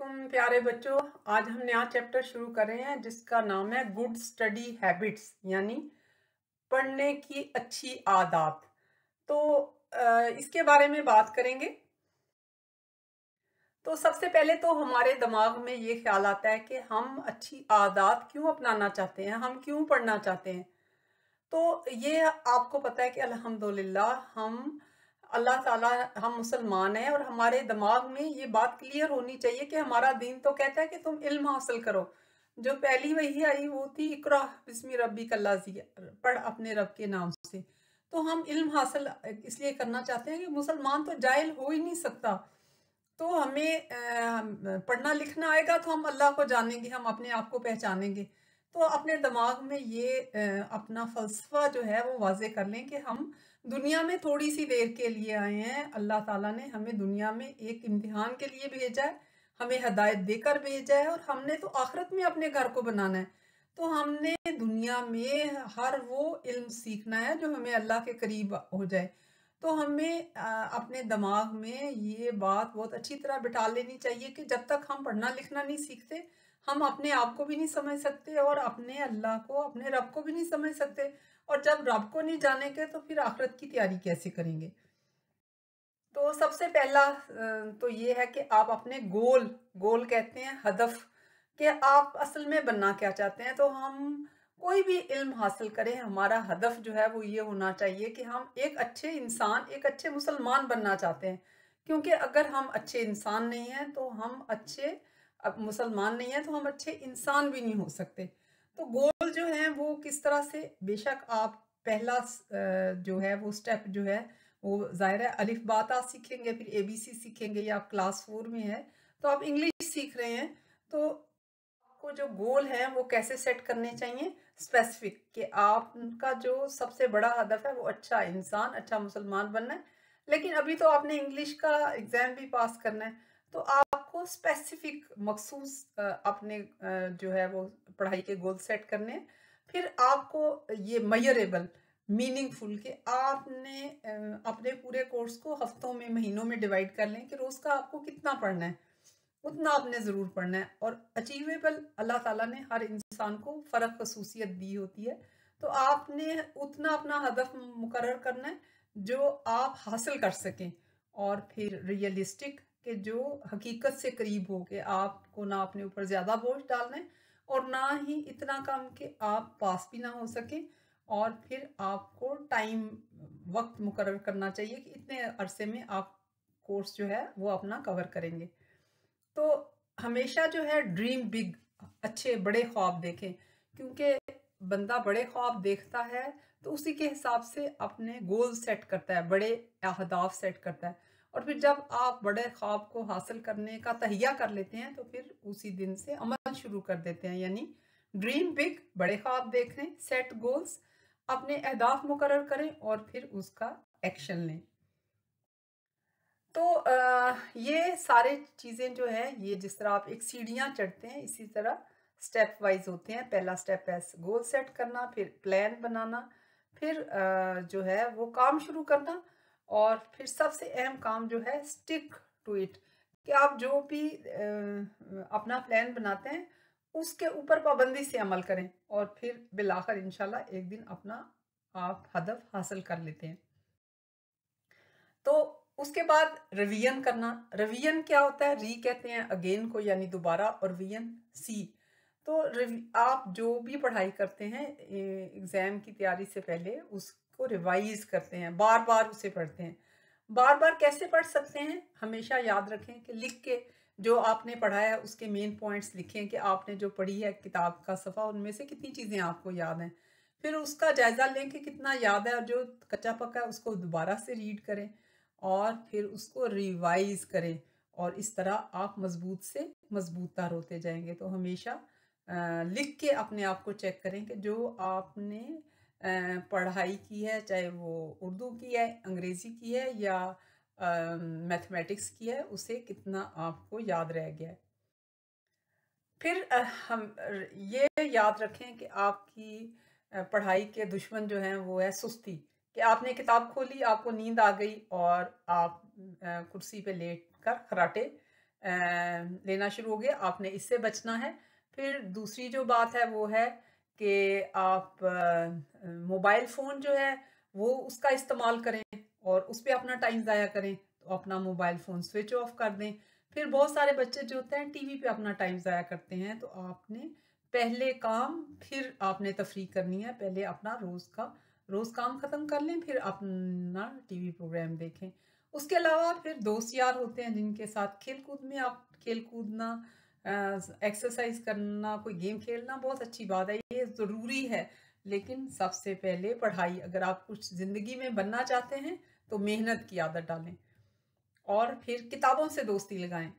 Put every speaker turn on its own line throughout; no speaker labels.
वालेकुम प्यारे बच्चों आज हम नया चैप्टर शुरू कर रहे हैं जिसका नाम है गुड स्टडी हैबिट्स यानी पढ़ने की अच्छी आदत तो इसके बारे में बात करेंगे तो सबसे पहले तो हमारे दिमाग में ये ख्याल आता है कि हम अच्छी आदत क्यों अपनाना चाहते हैं हम क्यों पढ़ना चाहते हैं तो ये आपको पता है कि अल्हम्दुलिल्लाह हम अल्लाह ताला हम मुसलमान हैं और हमारे दिमाग में ये बात क्लियर होनी चाहिए कि हमारा दीन तो कहता है कि तुम इल्म हासिल करो जो पहली वही आई वो थी इकरा बिस्मी रबी कल्ला पढ़ अपने रब के नाम से तो हम इल्म हासिल इसलिए करना चाहते हैं कि मुसलमान तो जाहिल हो ही नहीं सकता तो हमें पढ़ना लिखना आएगा तो हम अल्लाह को जानेंगे हम अपने आप को पहचानेंगे तो अपने दिमाग में ये अपना फलसफा जो है वो वाजे कर लें कि हम दुनिया में थोड़ी सी देर के लिए आए हैं अल्लाह ताला ने हमें दुनिया में एक इम्तिहान के लिए भेजा है हमें हदायत देकर भेजा है और हमने तो आखिरत में अपने घर को बनाना है तो हमने दुनिया में हर वो इल्म सीखना है जो हमें अल्लाह के करीब हो जाए तो हमें अपने दिमाग में ये बात बहुत अच्छी तरह बिठा लेनी चाहिए कि जब तक हम पढ़ना लिखना नहीं सीखते हम अपने आप को भी नहीं समझ सकते और अपने अल्लाह को अपने रब को भी नहीं समझ सकते और जब रब को नहीं जानेंगे तो फिर आखरत की तैयारी कैसे करेंगे तो सबसे पहला तो ये है कि आप अपने गोल गोल कहते हैं हदफ कि आप असल में बनना क्या चाहते हैं तो हम कोई भी इल्म हासिल करें हमारा हदफ जो है वो ये होना चाहिए कि हम एक अच्छे इंसान एक अच्छे मुसलमान बनना चाहते हैं क्योंकि अगर हम अच्छे इंसान नहीं हैं तो हम अच्छे अब मुसलमान नहीं है तो हम अच्छे इंसान भी नहीं हो सकते तो गोल जो है वो किस तरह से बेशक आप पहला जो है वो स्टेप जो है वो ज़ाहिर है अलिफ बाता सीखेंगे फिर ए बी सी सीखेंगे या आप क्लास फोर में है तो आप इंग्लिश सीख रहे हैं तो आपको जो गोल है वो कैसे सेट करने चाहिए स्पेसिफिक कि आपका जो सबसे बड़ा हदफ है वो अच्छा इंसान अच्छा मुसलमान बनना है लेकिन अभी तो आपने इंग्लिश का एग्ज़ाम भी पास करना है तो आपको स्पेसिफिक मखसूस अपने जो है वो पढ़ाई के गोल सेट करने फिर आपको ये मयरेबल मीनिंगफुल के आपने अपने पूरे कोर्स को हफ्तों में महीनों में डिवाइड कर लें कि रोज़ का आपको कितना पढ़ना है उतना आपने ज़रूर पढ़ना है और अचीवेबल अल्लाह ताला ने हर इंसान को फ़र्क खसूसियत दी होती है तो आपने उतना अपना हदफ मुकर करना है जो आप हासिल कर सकें और फिर रियलिस्टिक कि जो हकीकत से करीब हो कि आपको ना अपने ऊपर ज़्यादा बोझ डालना है और ना ही इतना कम कि आप पास भी ना हो सकें और फिर आपको टाइम वक्त मुकर करना चाहिए कि इतने अरसे में आप कोर्स जो है वो अपना कवर करेंगे तो हमेशा जो है ड्रीम बिग अच्छे बड़े ख्वाब देखें क्योंकि बंदा बड़े ख्वाब देखता है तो उसी के हिसाब से अपने गोल सेट करता है बड़े अहदाफ सेट करता है और फिर जब आप बड़े ख्वाब को हासिल करने का तहिया कर लेते हैं तो फिर उसी दिन से अमल शुरू कर देते हैं यानी ड्रीम बिग बड़े ख्वाब देखें सेट गोल्स अपने अहदाफ मुकर करें और फिर उसका एक्शन लें तो आ, ये सारे चीज़ें जो है ये जिस तरह आप एक सीढ़ियाँ चढ़ते हैं इसी तरह स्टेप वाइज होते हैं पहला स्टेप है गोल सेट करना फिर प्लान बनाना फिर आ, जो है वो काम शुरू करना और फिर सबसे अहम काम जो है स्टिक टू इट कि आप जो भी अपना प्लान बनाते हैं उसके ऊपर पाबंदी से अमल करें और फिर बिलाकर इनशाला एक दिन अपना आप हदफ हासिल कर लेते हैं तो उसके बाद रिवीजन करना रिवीजन क्या होता है री कहते हैं अगेन को यानी दोबारा और रिवीजन सी तो आप जो भी पढ़ाई करते हैं एग्ज़ाम की तैयारी से पहले उस को रिवाइज करते हैं बार बार उसे पढ़ते हैं बार बार कैसे पढ़ सकते हैं हमेशा याद रखें कि लिख के जो आपने पढ़ाया है उसके मेन पॉइंट्स लिखें कि आपने जो पढ़ी है किताब का सफ़ा उनमें से कितनी चीज़ें आपको याद हैं फिर उसका जायज़ा लें कि कितना याद है और जो कच्चा पक्का है उसको दोबारा से रीड करें और फिर उसको रिवाइज करें और इस तरह आप मजबूत से मजबूत तार होते जाएंगे तो हमेशा लिख के अपने आप को चेक करें कि जो आपने पढ़ाई की है चाहे वो उर्दू की है अंग्रेज़ी की है या मैथमेटिक्स की है उसे कितना आपको याद रह गया है फिर हम ये याद रखें कि आपकी पढ़ाई के दुश्मन जो हैं वो है सुस्ती कि आपने किताब खोली आपको नींद आ गई और आप कुर्सी पे लेट कर खराटे आ, लेना शुरू हो गए आपने इससे बचना है फिर दूसरी जो बात है वो है कि आप मोबाइल फ़ोन जो है वो उसका इस्तेमाल करें और उस पर अपना टाइम ज़ाया करें तो अपना मोबाइल फ़ोन स्विच ऑफ कर दें फिर बहुत सारे बच्चे जो होते हैं टीवी पे अपना टाइम ज़ाया करते हैं तो आपने पहले काम फिर आपने तफरी करनी है पहले अपना रोज़ का रोज़ काम ख़त्म कर लें फिर अपना टीवी प्रोग्राम देखें उसके अलावा फिर दोस्त यार होते हैं जिनके साथ खेल कूद में आप खेल कूदना एक्सरसाइज करना कोई गेम खेलना बहुत अच्छी बात है ये ज़रूरी है लेकिन सबसे पहले पढ़ाई अगर आप कुछ ज़िंदगी में बनना चाहते हैं तो मेहनत की आदत डालें और फिर किताबों से दोस्ती लगाएं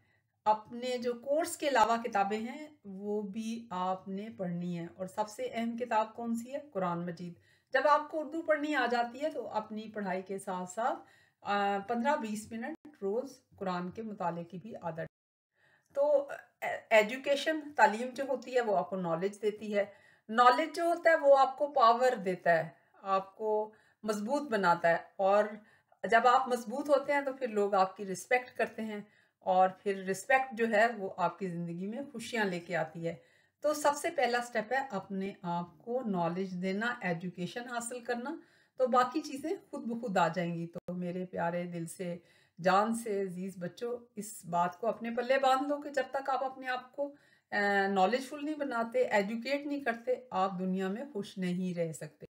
अपने जो कोर्स के अलावा किताबें हैं वो भी आपने पढ़नी है और सबसे अहम किताब कौन सी है कुरान मजीद जब आपको उर्दू पढ़नी आ जाती है तो अपनी पढ़ाई के साथ साथ पंद्रह बीस मिनट रोज़ कुरान के मुताले की भी आदत तो एजुकेशन तालीम जो होती है वो आपको नॉलेज देती है नॉलेज जो होता है वो आपको पावर देता है आपको मजबूत बनाता है और जब आप मजबूत होते हैं तो फिर लोग आपकी रिस्पेक्ट करते हैं और फिर रिस्पेक्ट जो है वो आपकी ज़िंदगी में खुशियाँ लेके आती है तो सबसे पहला स्टेप है अपने आप को नॉलेज देना एजुकेशन हासिल करना तो बाकी चीज़ें खुद ब खुद आ जाएंगी तो मेरे प्यारे दिल से जान से अजीज बच्चों इस बात को अपने पल्ले बांध लो कि जब तक आप अपने आप को नॉलेजफुल नहीं बनाते एजुकेट नहीं करते आप दुनिया में खुश नहीं रह सकते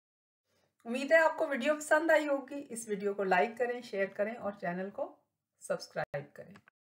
उम्मीद है आपको वीडियो पसंद आई होगी इस वीडियो को लाइक करें शेयर करें और चैनल को सब्सक्राइब करें